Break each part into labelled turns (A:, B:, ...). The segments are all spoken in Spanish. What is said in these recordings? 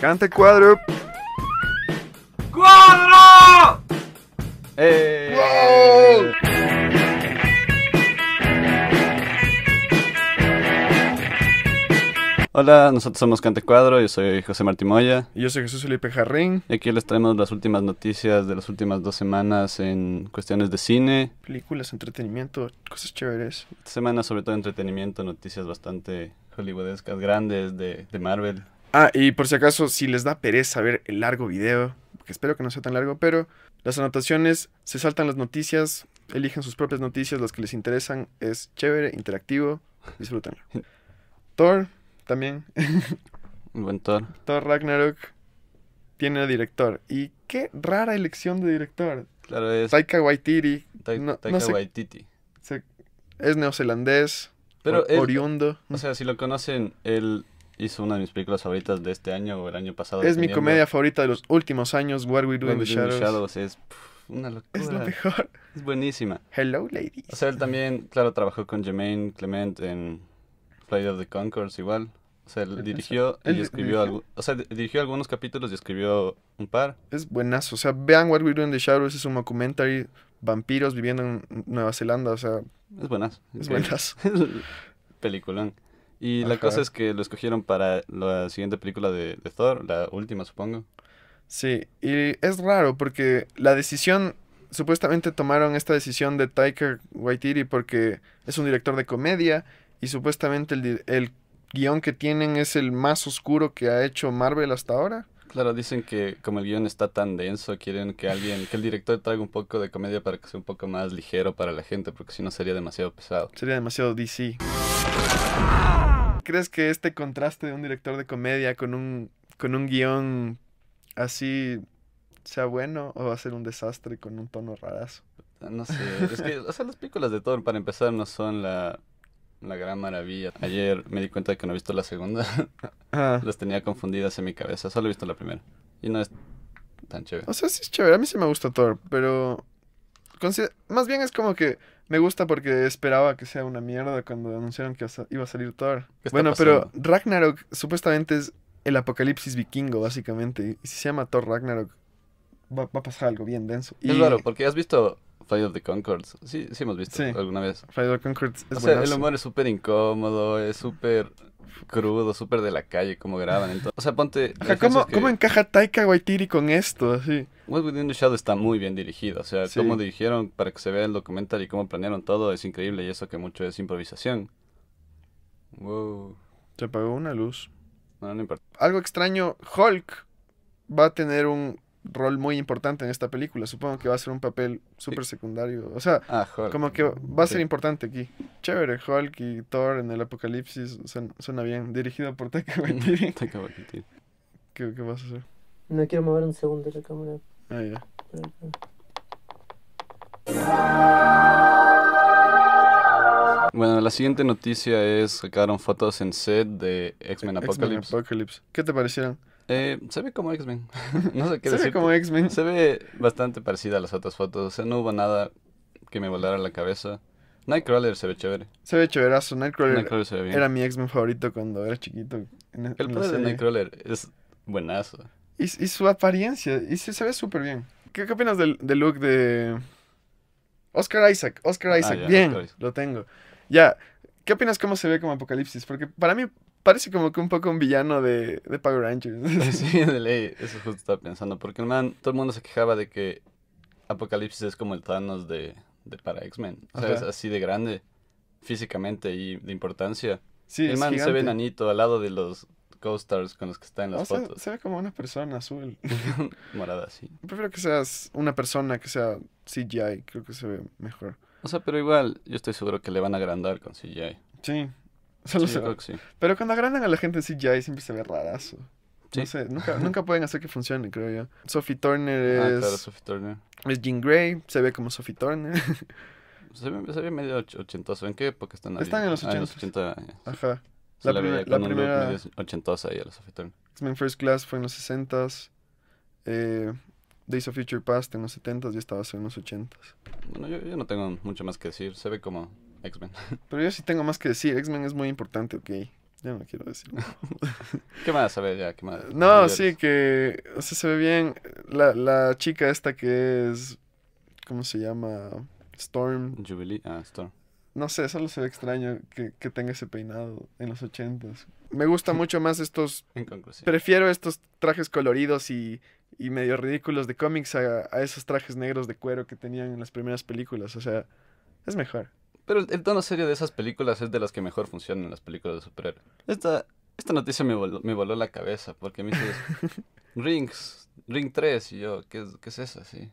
A: Cante cuadro.
B: ¡Cuadro! Eh. Hola, nosotros somos Cante Cuadro, yo soy José Martimoya, Moya. Y yo soy Jesús Felipe Jarrín. Y aquí les traemos las últimas noticias de las últimas dos semanas en cuestiones de cine. Películas, entretenimiento, cosas chéveres. Esta semana sobre todo entretenimiento, noticias bastante hollywoodescas, grandes de, de Marvel. Ah, y por si acaso, si les da pereza ver el largo video,
A: que espero que no sea tan largo, pero las anotaciones, se saltan las noticias, eligen sus propias noticias, las que les interesan, es chévere, interactivo, disfrútenlo. Thor, también. Un buen Thor. Thor Ragnarok tiene director. Y qué rara elección de director. Claro, es. Taika Waititi. Taika Waititi. es neozelandés,
B: oriundo. O sea, si lo conocen, el hizo una de mis películas favoritas de este año o el año pasado. Es mi comedia
A: favorita de los últimos años, What We Do in the Shadows.
B: es una locura. Es lo mejor. Es buenísima. Hello, ladies. O sea, él también, claro, trabajó con Jermaine Clement en Flight of the Concords igual. O sea, dirigió y escribió, dirigió algunos capítulos y escribió un par.
A: Es buenazo. O sea, vean What We Do in the Shadows, es un documentary, vampiros viviendo en Nueva Zelanda, o sea... Es buenazo. Es buenazo
B: Peliculón. Y la cosa es que lo escogieron para la siguiente película de, Thor, la última supongo. Sí, y es raro porque la
A: decisión, supuestamente tomaron esta decisión de Taika Waititi porque es un director de comedia y supuestamente el, el guión que tienen es el más oscuro que ha hecho Marvel hasta ahora.
B: Claro, dicen que como el guión está tan denso, quieren que alguien, que el director traiga un poco de comedia para que sea un poco más ligero para la gente, porque si no sería demasiado pesado. Sería
A: demasiado DC crees que este contraste de un director de comedia con un, con un guión así sea bueno o va a ser un desastre con un tono rarazo? No sé, es que, o
B: sea, las películas de Thor, para empezar, no son la, la gran maravilla. Ayer me di cuenta de que no he visto la segunda. Ah. Las tenía confundidas en mi cabeza, solo he visto la primera. Y no es tan chévere. O sea,
A: sí es chévere, a mí sí me gusta Thor, pero... Más bien es como que me gusta porque esperaba que sea una mierda cuando anunciaron que iba a salir Thor. Bueno, pero Ragnarok supuestamente es el apocalipsis vikingo, básicamente. Y si se llama Thor Ragnarok, va, a pasar algo bien denso.
B: Y... Es raro, porque has visto Fight of the Concords. Sí, sí hemos visto alguna vez. Fight
A: of the Concords es o sea, el humor
B: es súper incómodo, es súper crudo, súper de la calle, cómo graban. Entonces, o sea, ponte. ¿cómo, ¿cómo,
A: encaja Taika Waititi con esto? Así.
B: What Within the Shadow está muy bien dirigido. O sea, cómo dirigieron para que se vea el documental y cómo planearon todo es increíble. Y eso que mucho es improvisación.
A: Wow. Se apagó una luz. no importa. Algo extraño: Hulk va a tener un rol muy importante en esta película. Supongo que va a ser un papel súper secundario. O sea, ah, como que va a ser importante aquí. Chévere, Hulk y Thor en el apocalipsis suena, bien. Dirigido por Taika Waititi. ¿Qué, vas a hacer? No quiero mover un segundo la cámara. Ah, ya.
B: Bueno, la siguiente noticia es sacaron fotos en set de X-Men Apocalypse. ¿Qué te parecieron? Eh, se ve como X-Men. no sé qué Se ve como X-Men. Se ve bastante parecida a las otras fotos. O sea, no hubo nada que me volara la cabeza. Nightcrawler se ve chévere.
A: Se ve chéverazo. Nightcrawler, era mi X-Men favorito cuando era chiquito. E-, el pase de
B: Nightcrawler es buenazo.
A: Y, su apariencia. Y se, se ve súper bien. ¿Qué, opinas del, look de Oscar Isaac? Oscar ah, Isaac, bien, lo tengo. Ya, ¿qué opinas cómo se ve como Apocalipsis? Porque para mí parece como que un poco un villano de, Power Rangers. Sí,
B: de ley, eso justo estaba pensando, porque el man, todo el mundo se quejaba de que Apocalipsis es como el Thanos de, de para X-Men, o sea, es así de grande físicamente y de importancia. Sí, el man se ve anito al lado de los co-stars con los que está en las sea, fotos.
A: Se ve como una persona azul. Morada, sí. Prefiero que seas una persona que sea CGI, creo que se ve mejor.
B: O sea, pero igual yo estoy seguro que le van a agrandar con CGI. Sí, sí, sí.
A: Pero cuando agrandan a la gente en CGI siempre se ve rarazo.
B: Sí. No sé, nunca, nunca
A: pueden hacer que funcione, creo yo. Sophie Turner ah, es... ah, es. Claro, Sophie Turner. Es Jean Grey, se ve como Sophie Turner.
B: se, ve, se ve medio ochentoso. ¿En qué época están ahí? Están en los ochentos. Ah, en los Ajá. la, la, primera. medio ochentosa ahí a la Sophie Turner.
A: First Class fue en los 60 eh, Days of Future Past en los setentas. s y estaba en los ochentas.
B: Bueno, yo, yo no tengo mucho más que decir. Se ve como X-Men. Pero
A: yo sí tengo más que decir. X-Men es muy importante, ok. Ya no quiero decir.
B: ¿Qué más? A ver, ya, ¿qué más? No,
A: sí, que. O sea, se ve bien. La, chica esta que es. ¿Cómo se llama? Storm. Jubilee. Ah, Storm. No sé, solo se ve extraño que, tenga ese peinado en los ochentas. Me gusta mucho más estos. Prefiero estos trajes coloridos y, medio ridículos de cómics a, a esos trajes negros de cuero que tenían en las primeras películas. O sea,
B: es mejor. Pero el, tono serio de esas películas es de las que mejor funcionan en las películas de superhéroes. Esta, esta noticia me voló, me voló la cabeza porque me dices Rings, Ring 3, y yo, ¿qué, qué es eso? Sí.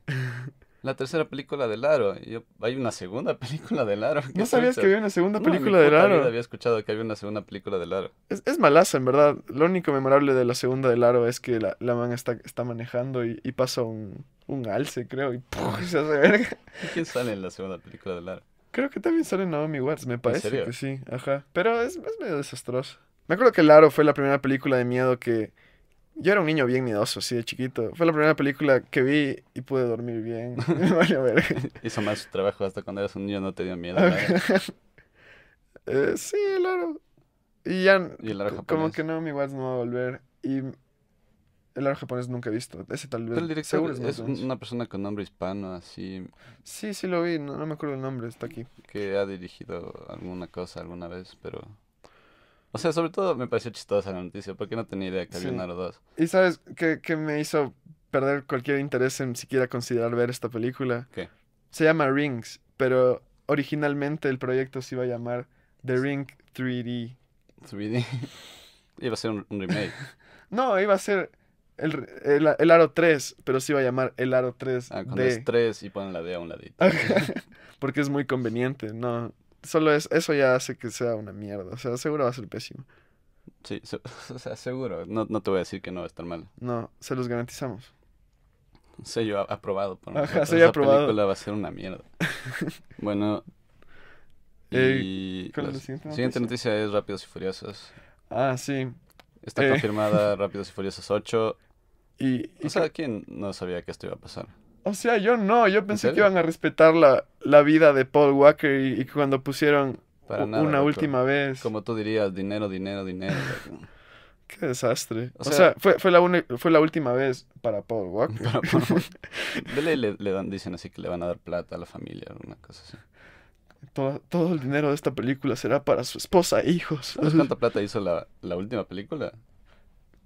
B: La tercera película del Aro. Y yo, hay una segunda película del Aro. ¿No sabías que había una segunda película no, del Aro? había escuchado que había una segunda película del Aro.
A: Es, es, malaza, en verdad. Lo único memorable de la segunda del Aro es que la, la man está, está manejando y, pasa un, alce, creo, y se hace
B: verga. ¿Quién sale en la segunda película del Aro?
A: Creo que también sale Naomi Watts, me parece. ¿En sí, ajá. Pero es, medio desastroso. Me acuerdo que Laro fue la primera película de miedo que.
B: Yo era un niño bien miedoso, así de chiquito. Fue la primera
A: película que vi y pude dormir bien.
B: Hizo más su trabajo hasta cuando eras un niño, no te dio miedo. eh, sí, Laro. Y ya. como
A: que Naomi Watts
B: no va a volver.
A: Y el ar japonés nunca he visto. Ese tal vez. es, una
B: persona con nombre hispano, así. Sí, sí lo vi, no, me acuerdo el nombre, está aquí. Que ha dirigido alguna cosa alguna vez, pero. O sea, sobre todo me pareció chistosa la noticia, porque no tenía idea que había una un aro
A: Y sabes que, me hizo perder cualquier interés en siquiera considerar ver esta película. ¿Qué? Se llama Rings, pero originalmente el proyecto se iba a llamar
B: The Ring 3D. 3D. iba a ser un remake.
A: no, iba a ser el, aro 3, pero sí va a llamar el aro 3. Ah, cuando es
B: 3 y ponen la D a un ladito.
A: Porque es muy conveniente, no. Solo es, eso ya hace que sea una mierda. O sea, seguro va a ser pésimo.
B: Sí, o sea, seguro. No, te voy a decir que no va a estar mal.
A: No, se los garantizamos.
B: Sello aprobado por sello aprobado. película va a ser una mierda. bueno. Eh, y ¿cuál es la siguiente noticia? es Rápidos y Furiosos. Ah, sí. Está eh. confirmada Rápidos y Furiosos 8. Y, o sea, ¿quién no sabía que esto iba a pasar?
A: O sea, yo no, yo pensé que iban a respetar la, la vida de Paul Walker y, cuando pusieron una última
B: vez. Como tú dirías, dinero, dinero, dinero.
A: Qué desastre. O sea,
B: fue, fue, la fue la última vez para Paul Walker. le, dan, dicen así que le van a dar plata a la familia, una cosa así. Todo, el dinero de esta película será para su esposa e hijos. ¿Sabes cuánta plata hizo la, la última película?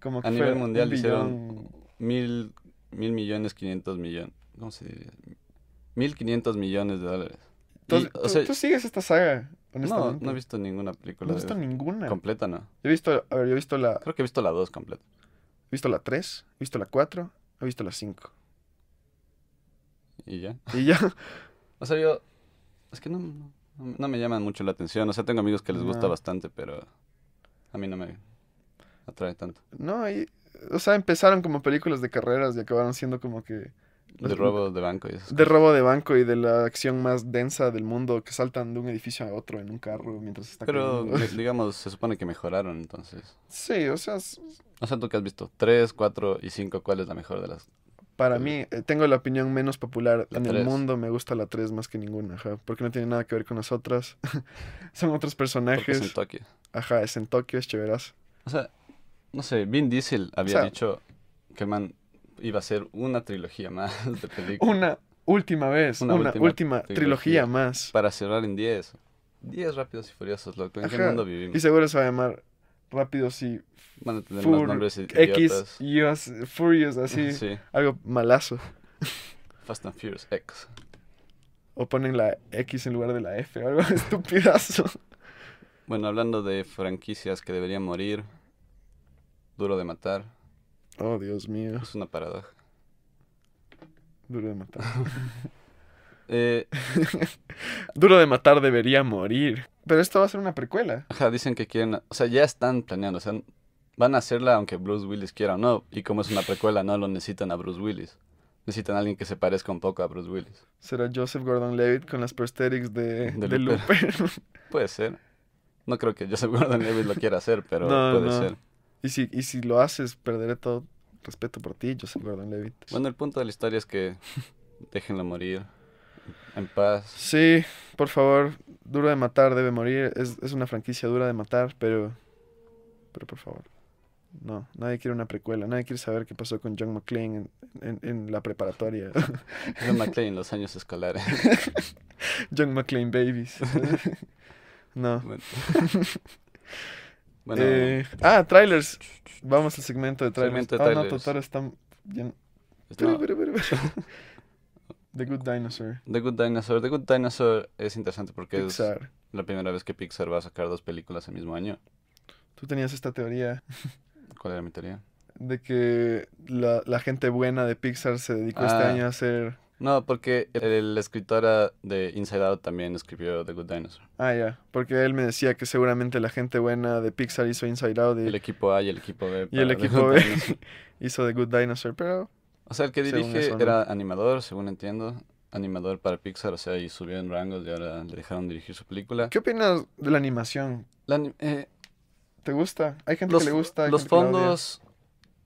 A: Como a nivel mundial hicieron
B: mil, mil millones, quinientos millones. ¿Cómo se diría? Mil quinientos millones de dólares. ¿Tú, sigues
A: esta saga? No, no he visto
B: ninguna película. No he visto ninguna. Completa, no. He visto, a ver, yo he visto la. Creo que he visto la 2 completa.
A: He visto la 3, he visto la 4, he visto la 5.
B: ¿Y ya? ¿Y ya? o sea, yo. Es que no, me llaman mucho la atención. O sea, tengo amigos que les gusta bastante, pero. A mí no me atrae tanto.
A: No, y o sea, empezaron como películas de carreras y acabaron siendo como que. De robo
B: de banco y eso. De
A: robo de banco y de la acción más densa del mundo que saltan de un edificio a otro en un carro
B: mientras está Pero, digamos, se supone que mejoraron entonces.
A: Sí, o sea.
B: O sea, tú que has visto ¿Tres, cuatro y cinco? ¿cuál es la mejor de las?
A: Para mí, eh, tengo la opinión menos popular en el mundo, me gusta la 3 más que ninguna, ajá, porque no tiene nada que ver con las otras. Son otros personajes. es en Tokio. Ajá, es en Tokio, es chéverazo.
B: O sea, no sé, Vin Diesel había dicho que man iba a ser una trilogía más de películas. Una
A: última vez, una, última, trilogía,
B: más. Para cerrar en 10. 10 Rápidos y Furiosos, loco. ¿En qué mundo vivimos? Y
A: seguro se va a llamar Rápidos y... Van a más nombres X,
B: así.
A: Algo malazo.
B: Fast and Furious X.
A: O ponen la X en lugar de la F, algo estupidazo.
B: Bueno, hablando de franquicias que deberían morir, Duro de matar. Oh, Dios mío. Es una paradoja.
A: Duro de matar.
B: Eh, Duro de matar debería morir. Pero
A: esto va a ser una precuela.
B: Ajá, dicen que quieren. O sea, ya están planeando. O van a hacerla aunque Bruce Willis quiera o no. Y como es una precuela, no lo necesitan a Bruce Willis. Necesitan a alguien que se parezca un poco a Bruce Willis.
A: ¿Será Joseph Gordon Levitt con las prosthetics de, de,
B: puede ser. No creo que Joseph Gordon Levitt lo quiera hacer, pero puede ser.
A: Y si, y si lo haces, perderé todo respeto por ti, yo soy Gordon Levitt.
B: Bueno, el punto de la historia es que déjenlo morir en paz.
A: Sí, por favor, Duro de Matar debe morir. Es, es una franquicia dura de matar, pero. Pero por favor. No, nadie quiere una precuela, nadie quiere saber qué pasó con John McClane en, en, en la preparatoria. John McClane
B: en los años escolares.
A: John McClane Babies. no. Eh, ah, trailers. Vamos al segmento de trailers. Segmento de ah, no, está The Good Dinosaur.
B: The Good Dinosaur. The Good Dinosaur es interesante porque es la primera vez que Pixar va a sacar dos películas el mismo año.
A: Tú tenías esta teoría.
B: ¿Cuál era mi teoría?
A: De que la, gente buena de Pixar se dedicó este ah. año a hacer
B: no, porque el, escritora de Inside Out también escribió The Good Dinosaur.
A: Ah, ya. Porque él me decía que seguramente la gente buena de Pixar hizo Inside Out. Y, el equipo A y el equipo
B: B. Y el equipo B
A: hizo The Good Dinosaur, pero... O sea, el que dirige era
B: animador, según entiendo. Animador para Pixar, o sea, y subió en rangos y ahora le dejaron dirigir su película. ¿Qué opinas
A: de la animación? La, eh, ¿Te gusta? Hay gente que le gusta. los fondos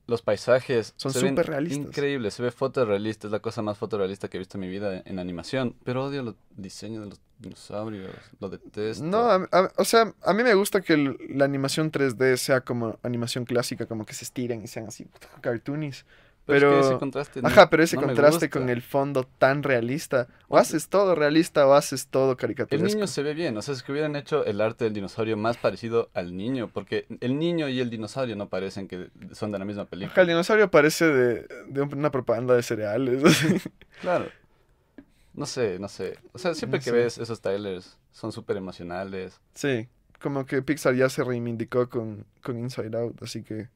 B: los paisajes son súper realistas. Increíbles, se ve fotorrealista, es la cosa más fotorrealista que he visto en mi vida en animación, pero odio los diseños de los dinosaurios, lo detesto. No,
A: o sea, a mí me gusta que la animación 3D sea como animación clásica, como que se estiren y sean así cartoonies, pero, ese contraste. ajá, pero ese contraste con el fondo tan realista. O pues haces todo realista o haces todo caricaturesco. El niño
B: se ve bien. O sea, es que hubieran hecho el arte del dinosaurio más parecido al niño. Porque el niño y el dinosaurio no parecen que son de la misma película.
A: el dinosaurio parece de, una propaganda de cereales.
B: claro. No sé, no sé. O sea, siempre que ves esos trailers, son súper emocionales. Sí,
A: como que Pixar ya se reivindicó con, con Inside Out, así que.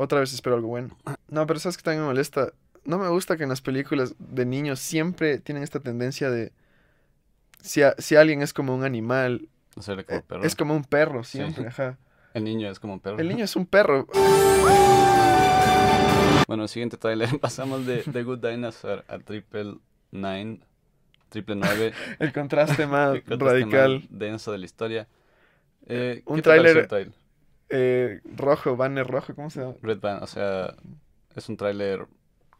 A: Otra vez espero algo bueno. No, pero sabes que también me molesta. No me gusta que en las películas de niños siempre tienen esta tendencia de. Si, alguien es como un animal. como eh, perro. Es como un perro siempre, ajá.
B: El niño es como un perro. El niño es un perro. Bueno, siguiente trailer. Pasamos de The Good Dinosaur a Triple Nine. Triple Nueve. el contraste más radical. Más denso de la historia. Eh, un tráiler
A: eh, rojo, banner rojo, ¿cómo se llama?
B: Red Band, o sea, es un tráiler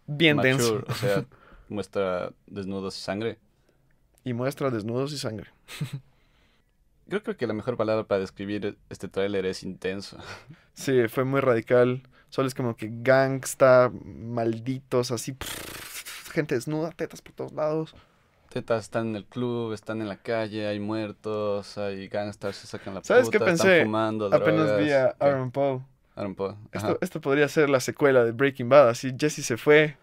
B: bien denso. O sea, muestra desnudos y sangre. Y muestra desnudos y sangre. Yo creo que la mejor palabra para describir este tráiler es intenso.
A: Sí, fue muy radical. Solo es como que gangsta, malditos, así, gente desnuda, tetas por todos lados
B: están en el club, están en la calle, hay muertos, hay gangsters, se sacan la ¿Sabes qué pensé? Apenas vi a Aaron Paul. Aaron Paul. Esto,
A: esto, podría ser la secuela de Breaking Bad, así Jesse se fue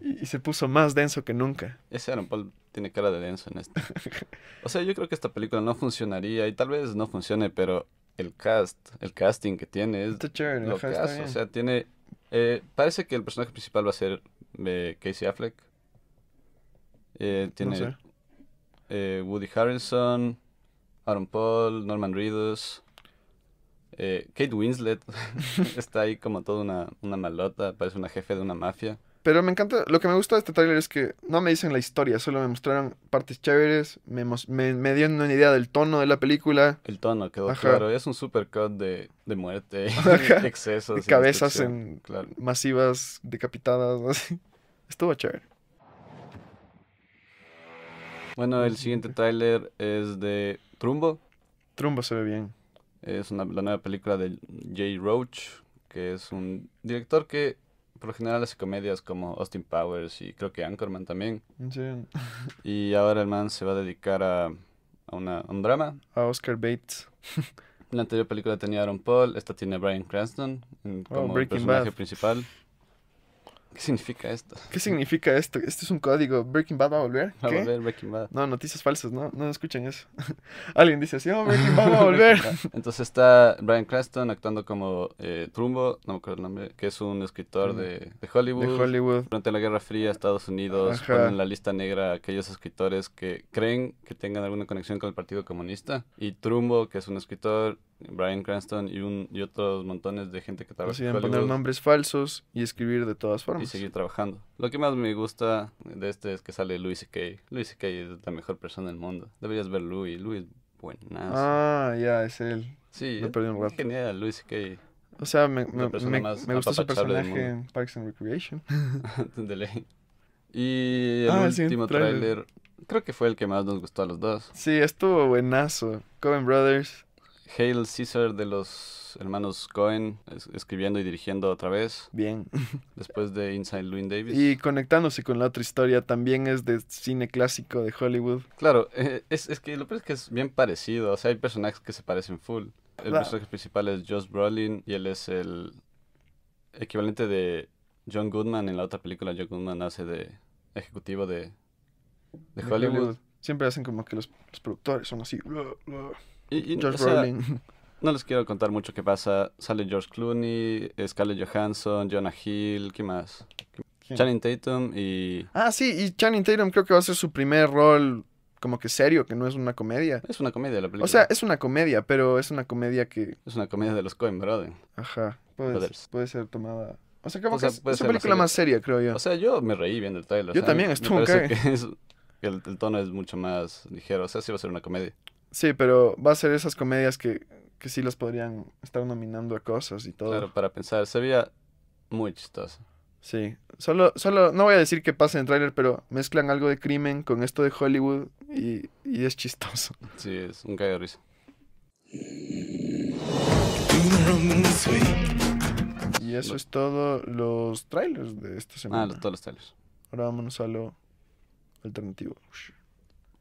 A: y, se puso más denso que nunca.
B: Ese Aaron Paul tiene cara de denso en esto. o sea, yo creo que esta película no funcionaría y tal vez no funcione, pero el cast, el casting que tiene es lo o sea, tiene eh, parece que el personaje principal va a ser eh, Casey Affleck eh, tiene eh, Woody Harrelson, Aaron Paul, Norman Reedus, eh, Kate Winslet. Está ahí como toda una, malota, parece una jefe de una mafia.
A: Pero me encanta, lo que me gusta de este tráiler es que no me dicen la historia, solo me mostraron partes chéveres, me, me, dieron una idea del tono de la película. El tono
B: quedó claro, es un supercut de, de muerte, excesos. De cabezas en
A: masivas, decapitadas, así. Estuvo chévere.
B: Bueno, el siguiente tráiler es de Trumbo. Trumbo se ve bien. Es una, la nueva película de Jay Roach, que es un director que por lo general hace comedias como Austin Powers y creo que Anchorman también. Sí. Y ahora el man se va a dedicar a, un drama. A Oscar Bates. La anterior película tenía Aaron Paul, esta tiene a Brian Cranston oh, como personaje principal. ¿Qué significa esto?
A: ¿Qué significa esto? ¿Esto es un código. Breaking Bad va a volver. Va a volver Breaking Bad. No, noticias falsas, no, no escuchen eso. Alguien dice así, oh, Breaking Bad va a volver. Ah,
B: entonces está Brian Creston actuando como eh, Trumbo, no me acuerdo el nombre, que es un escritor de, Hollywood. De Hollywood. Durante la Guerra Fría, Estados Unidos ponen en la lista negra aquellos escritores que creen que tengan alguna conexión con el Partido Comunista. Y Trumbo, que es un escritor Brian Cranston y, un, y otros montones de gente que trabaja Deciden poner
A: nombres falsos y escribir de todas formas. Y seguir
B: trabajando. Lo que más me gusta de este es que sale Louis C.K. Louis C.K. es la mejor persona del mundo. Deberías ver Louis. Louis, buenazo.
A: Ah, ya, es él. Sí, me perdí un
B: rato. genial, Louis C.K.
A: O sea, me, me, me, gusta su personaje en
B: Parks and Recreation. y el ah, último trailer. creo que fue el que más nos gustó a los dos. Sí, estuvo buenazo. Coven Brothers Hail Caesar de los hermanos Cohen, escribiendo y dirigiendo otra vez. Bien. Después de Inside Louis Davis. Y
A: conectándose con la otra historia, también es de cine clásico de Hollywood.
B: Claro, eh, es, que lo que es que es bien parecido, o sea, hay personajes que se parecen full. El personaje principal es Josh Brolin y él es el equivalente de John Goodman en la otra película. John Goodman hace de ejecutivo de, de, Hollywood.
A: Siempre hacen como que los, productores son así. George Rowling.
B: no les quiero contar mucho qué pasa. Sale George Clooney, Scarlett Johansson, Jonah Hill, ¿qué más? Channing Tatum y...
A: Ah, sí, y Channing Tatum creo que va a ser su primer rol como que serio, que no es una comedia. Es una comedia la película. O sea, es una comedia, pero es una comedia que... Es una comedia de los Coen Brothers. Ajá. Puede, ser tomada... O sea, como que es, una película más seria,
B: creo yo. O sea, yo me reí viendo el trailer. Yo también, estuvo que es, el, el, tono es mucho más ligero. O sea, sí va a ser una comedia.
A: Sí, pero va a ser esas comedias que, sí las podrían estar nominando a cosas y todo. Claro,
B: para pensar. Se veía muy chistoso. Sí.
A: Solo, solo, no voy a decir que pasa en el tráiler, pero mezclan algo de crimen con esto de Hollywood y, es chistoso. Sí, es un caído de risa. Y eso es todo los trailers de esta ah, semana. Ah, todos los trailers. Ahora vámonos a lo alternativo.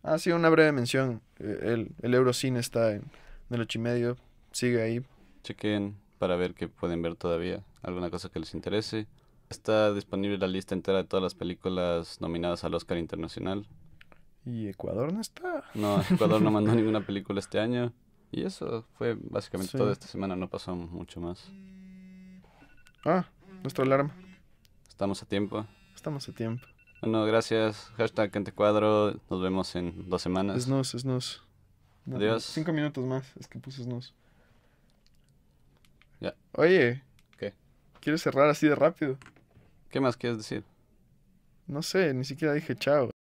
A: Ah, sí, una breve mención. Eh, el, el Eurocine está en, el ocho y medio, sigue ahí.
B: Chequen para ver qué pueden ver todavía, alguna cosa que les interese. Está disponible la lista entera de todas las películas nominadas al Oscar Internacional.
A: ¿Y Ecuador no está? No, Ecuador no mandó
B: ninguna película este año. Y eso fue básicamente toda esta semana, no pasó mucho más.
A: Ah, nuestra
B: alarma. Estamos a tiempo.
A: Estamos a tiempo.
B: Bueno, gracias. Hashtag Entecuadro, Nos vemos en dos semanas.
A: Es nos, Adiós. Cinco minutos más. Es que puse nos.
B: Ya. Oye. ¿Qué? ¿Quieres cerrar así de rápido? ¿Qué más quieres decir?
A: No sé, ni siquiera dije chao.